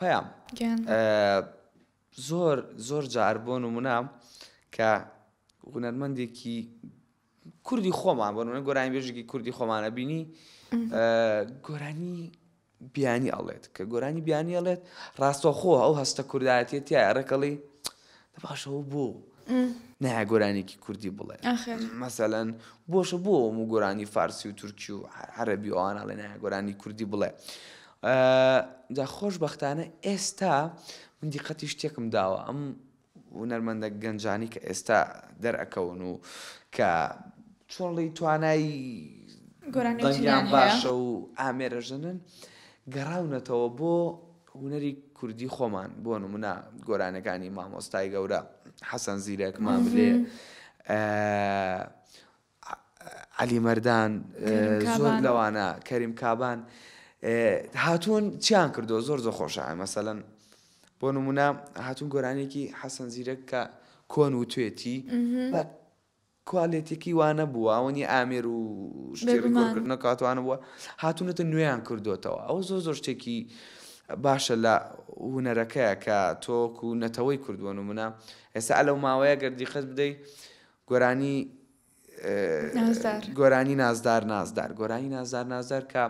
پەیام زۆر زۆر جاربوون و منام کە هوەرمەندێکی کوردی خۆمان بۆنە گۆرانی بێژێکی کوردی خۆمانە بینی گۆرانی بیانی ئەڵێت کە گۆرانی بیانی ئەڵێت ڕاستۆخۆ ئەو هەستە کوردایەتێتی عێرەکەڵی دەباشەوە بوو نای گۆرانێکی کوردی بڵێ مەسەەن بۆشە بۆ و گۆرانی فارسی و تورکی و عربی ئەوانە لە نای گۆرانی کوردی بڵێ جا خۆش بەختانە ئێستا من دیقەتی شتێکم داوە ئەم هوەرمەندە گەنجانی کە ئێستا دەرەکەون و کە چۆڵی توانایی گۆرانیان باشە و ئامێرەژنن گەڕاونەتەوە بۆ هوەری کوردی خۆمان بۆ نمونە گۆرانەکانی مامۆستای گەورە حەسەن زیرەک ماملێ علی مەردان زۆر لەوانە کەریم کابان. هاتوون چیان کردو زۆر زۆر خۆشە مەسەەن بۆ نمونە هاتوون گۆرانێکی حەسەن زیرەک کە کۆن و توێتی کواالێتێکی وانە بووە ئەوەنی ئامێر و شتێکردنە کاتوانە بووە هاتوونەتە نوێیان کردوتەوە ئەو زۆر زۆر شتێکی باشە لە هوەرەکەیە کە تۆک و نەتەوەی کردووە نمونە ئێستا ئەلەو ماوەیە گەردی خەت بدەیت گۆرانی گۆرانی نازدار نازدار گۆرانی نازدار نازدار کە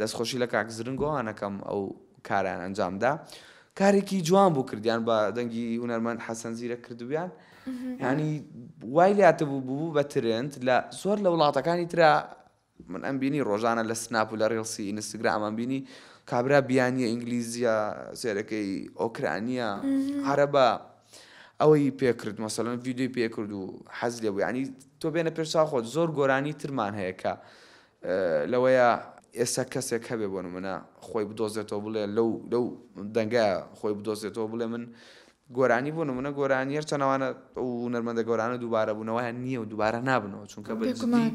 دەستخۆشی لە کاک زرنگۆوانەکەم ئەو کاران ئەنجامدا کارێکی جوان بوو کردیان بە دەنگی هوەرمەند حەسەن زیرە کردویان ینی وای لاتە بوو بوو بە ترند لە زۆر لە وڵاتەکانی ترا من ئەم بینی ڕۆژانە لە سناپ و لە ڕێڵسی ئینستاگراممان بینی کابرا بیانیە ئینگلیزیە سێرەکەی ئۆکرانیە عرەبە ئەوەی پێکرد مەسەلەن ویددیوی پێکرد و حەز لێ بوو ینی تۆ بێنە پێشساخۆت زۆر گۆرانی ترمان هەیەکە. لەوەیە ئێستا کەسێک هەبێ بۆن منە خۆی بدۆزێتەوە بڵێ لەو لەو دەنگایە خۆی بدۆزێتەوە بڵێ من گۆرانی بۆ منە گۆرانیەر چەنەوانە و نەرمەندە گۆرانە دووبارە بوونەوەیان نییە و دووبارە نابنەوە چونکە بگومان.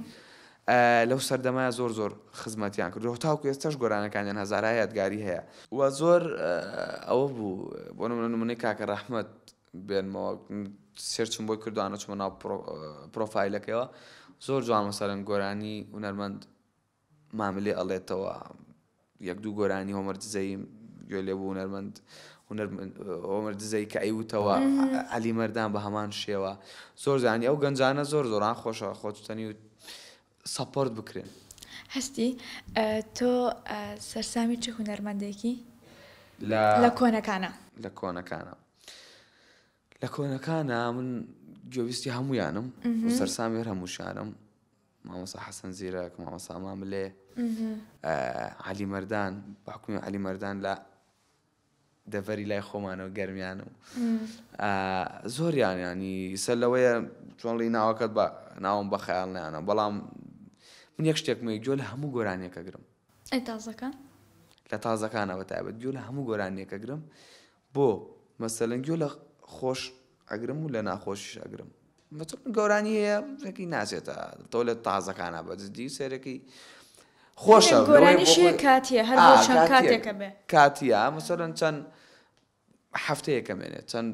لەو سەردەمایە زۆر زۆر خزمەتیان کرد تاکو ئێستش گۆرانەکانیان هزارایەتگاری هەیە و زۆر ئەوە بوو بۆ منەی کاکە ڕحمەت بێنمەوە سێرچم بۆی کردوانە چمە ناو پرۆفایلەکەەوە زۆر جوان مەسەرن گۆرانی هوەرمەند ماملێ ئەڵێتەوە یەک دوو گۆرانی هۆمەرجزەی گوێ لێبوو نەرمەند هۆمەرجزەی کە ئەیوتەوە علی مەردان بە هەمان شێوە زۆر زانی ئەو گەنجانە زۆر زۆران خۆشە خۆتنی و سەپۆرت بکرێن هەستی تۆ سەرسامی چ هوەرمەندێکی لە کۆنەکانە لە کۆنەکانە لە کۆنەکانە من جوێویستی هەمویانم سەرسامی هەمووشانم مامۆسا حەسەن زیرەک مامۆسا ماملێ علی مەردان باکومی علی مەردان لە دەڤری لای خۆمانەوە گەرمیان و زۆریان ینی سەر لەوەیە چۆنڵی ناوەکەت بە ناوم بە خەیاڵ نیانە بەڵام من یەک شتێکمە گوێ لە هەموو گۆرانیەکە گرم ئەی تازەکان لە تازەکانەوە تایبەت گوێ لە هەموو گۆرانیەکە گرم بۆ مەسەلەنگیۆ لە خۆش ئەگرم و لە ناخۆشیش ئەگرم مەتر گەورانی هەیەێکی نازێتە تۆ لە تازەکانە بە جدی سێرەکی خۆشە کاتیە هەر کاتێکە بێ کاتیە مەسەرن چەند هەفتەیەەکە مێنێت چەند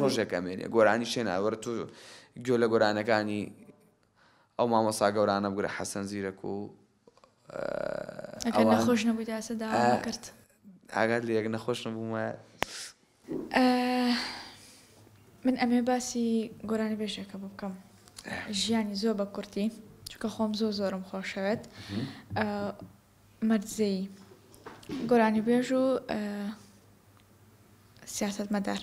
ڕۆژێکە مێنێ گۆرانی شێناوەەر تو گوێ لە گۆرانەکانی ئەو مامەسا گەورانە بگرە حەسەن زیرەک و نەخۆش نەبووی داسەدا کرد ئاگات لە یەک نەخۆش نەبوومە من ئەمێ باسی گۆرانی بێژەکە بکەم ژیانی زۆر بە کورتی چکە خۆم زۆ زۆرم خۆشەوێت مەرزەی گۆرانی بێژ و سیاست مەدار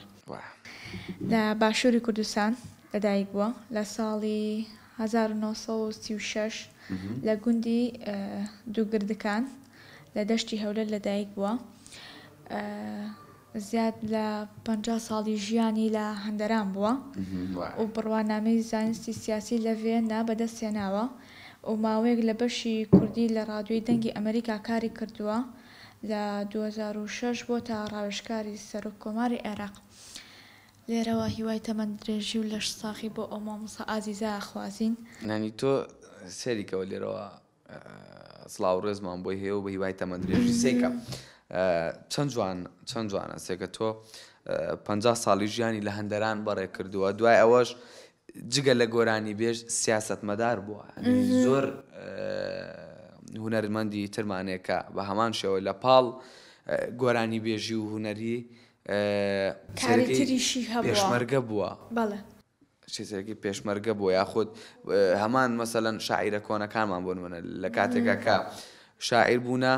لە باشووری کوردستان لەدایک بووە لە ساڵی 1936 لە گوندی دووگردەکان لە دەشتی هەولە لەدایک بووە زیاد لە پ ساڵی ژیانی لە هەندەران بووە و بڕوانامەی زانستی سیاسی لەوێ نابەدەستێناوە و ماوەیەک لە بەشی کوردی لە ڕادوی دەنگی ئەمریکا کاری کردووە لە 2006 بۆ تا ڕاوشکاری سەرک کۆماری عێراق لێرەوە هیوای تەمەند درێژی و لەش ساخی بۆ ئۆمامسە ئازیزا خوازیین نانی تۆ سەریکەوە لێرەوە سلااو ڕێزمان بۆی هێو بە هیوای تەمەند درێژی سێکە. چەند جوان چەند جوانە سێکە تۆ 50 ساڵی ژیانی لە هەندەران بەڕێ کردووە دوای ئەوەش جگە لە گۆرانی بێژ سیاست مەدار بووە زۆر هوەرمەندی ترمانێکە بە هەمان شێوە لە پاڵ گۆرانی بێژی و هوەری کاریتریشی پێشمەرگە بووە چێکی پێشمەرگە بووە یاخود هەمان مەسەەن شاعیرە کۆنەکانمان بۆنمونە لە کاتێکەکە شاعیر بوونە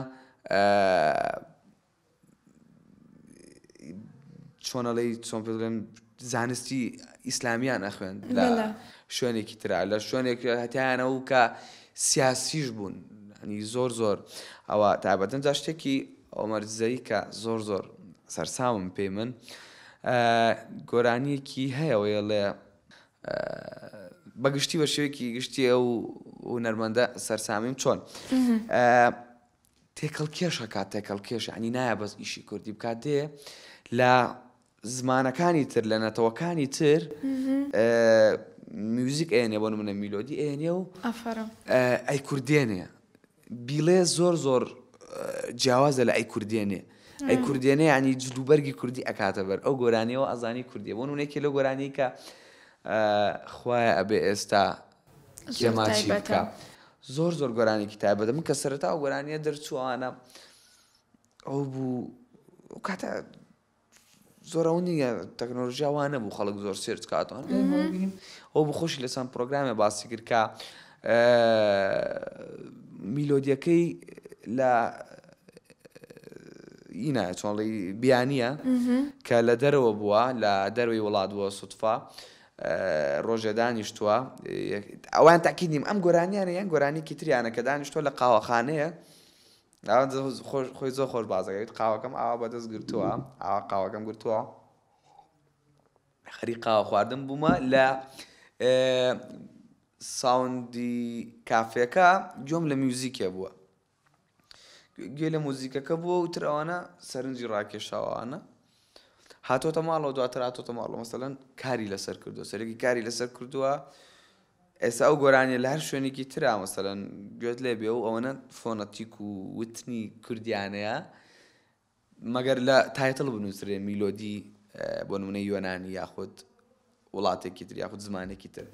چۆنە لەی چۆن پێڵێن زانستی ئیسلامیان ئەخوێن لە شوێنێکی تررا لە شوێنێک هەتیانە و کە سیاسیش بوون هەنی زۆر زۆر ئەوە تابەتەن جا شتێکی ئۆمەرزەی کە زۆر زۆر سەرساوم پێی من گۆرانیەکی هەیەەوەە لێ بەگشتی بە شوێکی گشتی ئەو و نەرمەندە سەرسامیم چۆن تێکەڵ کێشە کات تێکەڵ کێش ئەنی نایە بەس ئیشی کوردی بکات دێ لە زمانەکانی تر لە نەتەوەکانی تر میوزیک ئێنێ بۆ منە میلۆدی ئێنێ و ئەی کوردێنێ بیڵێ زۆر زۆر جیاوازە لە ئەی کوردێنێ ئەی کوردێنێ ینی جلوبەرگی کوردی ئەکاتە بەر ئەو گۆرانیەوە ئازانی کوردی بۆن ونێکی لە گۆرانی کە خوایە ئەبێ ئێستا جێماچی بکە زۆر زۆر گۆرانێکی تایبەدە من کە سەرتا ئەو گۆرانیە دەرچوانە ئەو بوو کاتە زۆرە نیە تەکنۆلژیاوانە بوو خەڵک زۆر سرد کاتوان ئەو بخۆشی لەسەند پرۆگرامە باسی کردکە میلۆدیەکەی لە ئینە چۆڵی بیانیە کە لە دەرەوە بووە لە دەروی وڵات بووە سوتفا ڕۆژە دانیشتووە ئەوان تاکی نیم ئەم گۆرانیانە یان گۆرانی کیتریانە کە دانیشتوە لە قاوەخانەیە خۆی زۆ خۆش بازەکەیت قاوەکەم ئاوا بەدەست گرتووە ئاوا قاوەکەم گرتووە خەری قاوە خواردن بوومە لە ساوندی کافێکە جۆم لە میوزیکە بووە گوێ لە موزیکەکە بووە وتر ئەوانە سەرنجی ڕاکێشاوانە هاتۆتە ماڵەوە دواتر هاتۆتە ماڵەوە مەسەەن کاری لەسەر کردووە سەرێکی کاری لەسەر کردووە ئێستا ئەو گۆرانیە لە هەر شوێنێکی ترا مەسەەن گوێت لێ بێ و ئەوەنە فۆنەتیک و وتنی کوردیانەیە مەگەر لە تایتەڵ بنووسێ میلۆدی بۆ نمونە یۆنانی یاخود وڵاتێکی تر یاخود زمانێکی تر.